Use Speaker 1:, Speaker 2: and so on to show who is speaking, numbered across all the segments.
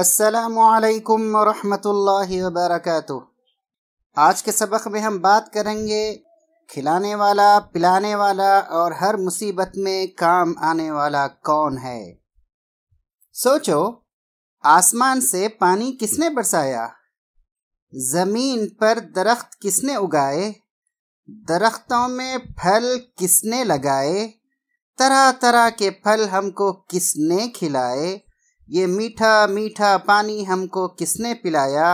Speaker 1: असलकम वरहमतुल्लाहि वबरकatuh आज के सबक में हम बात करेंगे खिलाने वाला पिलाने वाला और हर मुसीबत में काम आने वाला कौन है सोचो आसमान से पानी किसने बरसाया ज़मीन पर दरख्त किसने उगाए दरख्तों में फल किसने लगाए तरह तरह के फल हमको किसने खिलाए ये मीठा मीठा पानी हमको किसने पिलाया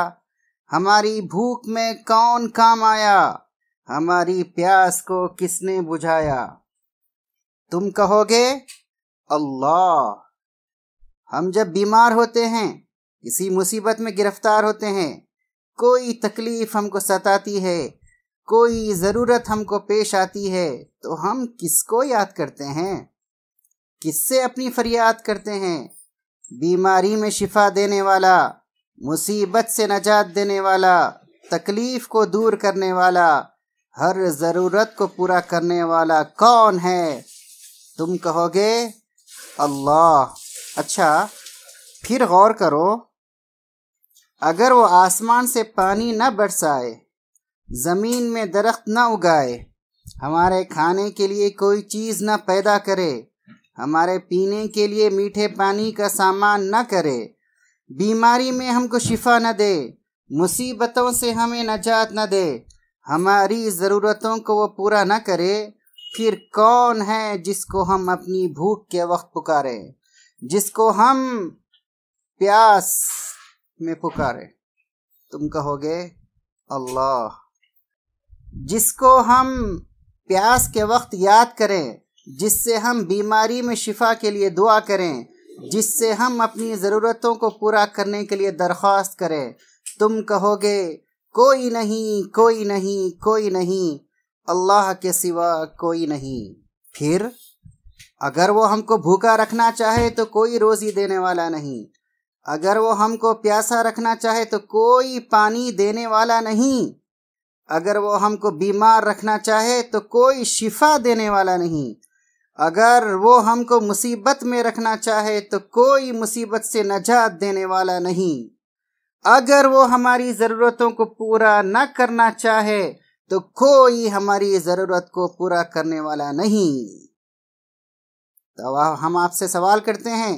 Speaker 1: हमारी भूख में कौन काम आया हमारी प्यास को किसने बुझाया तुम कहोगे अल्लाह हम जब बीमार होते हैं किसी मुसीबत में गिरफ्तार होते हैं कोई तकलीफ हमको सताती है कोई ज़रूरत हमको पेश आती है तो हम किसको याद करते हैं किससे अपनी फरियाद करते हैं बीमारी में शिफा देने वाला मुसीबत से नजात देने वाला तकलीफ को दूर करने वाला हर ज़रूरत को पूरा करने वाला कौन है तुम कहोगे अल्लाह अच्छा फिर गौर करो अगर वो आसमान से पानी न बरसाए ज़मीन में दरख्त न उगाए हमारे खाने के लिए कोई चीज़ न पैदा करे हमारे पीने के लिए मीठे पानी का सामान न करे बीमारी में हमको शिफा न दे मुसीबतों से हमें नजात न दे हमारी ज़रूरतों को वो पूरा न करे फिर कौन है जिसको हम अपनी भूख के वक्त पुकारें जिसको हम प्यास में पुकारें तुम कहोगे अल्लाह जिसको हम प्यास के वक्त याद करें जिससे हम बीमारी में शिफा के लिए दुआ करें जिससे हम अपनी ज़रूरतों को पूरा करने के लिए दरख्वास्त करें तुम कहोगे कोई नहीं कोई नहीं कोई नहीं अल्लाह के सिवा कोई नहीं फिर अगर वो हमको भूखा रखना चाहे तो कोई रोज़ी देने वाला नहीं अगर वो हमको प्यासा रखना चाहे तो कोई पानी देने वाला नहीं अगर वो हमको बीमार रखना चाहे तो कोई शिफा देने वाला नहीं अगर वो हमको मुसीबत में रखना चाहे तो कोई मुसीबत से नजात देने वाला नहीं अगर वो हमारी ज़रूरतों को पूरा न करना चाहे तो कोई हमारी ज़रूरत को पूरा करने वाला नहीं तो हम आपसे सवाल करते हैं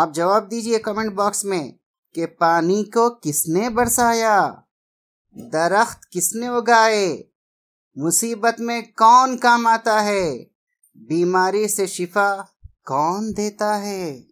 Speaker 1: आप जवाब दीजिए कमेंट बॉक्स में कि पानी को किसने बरसाया दरख्त किसने उगाए मुसीबत में कौन काम आता है बीमारी से शिफा कौन देता है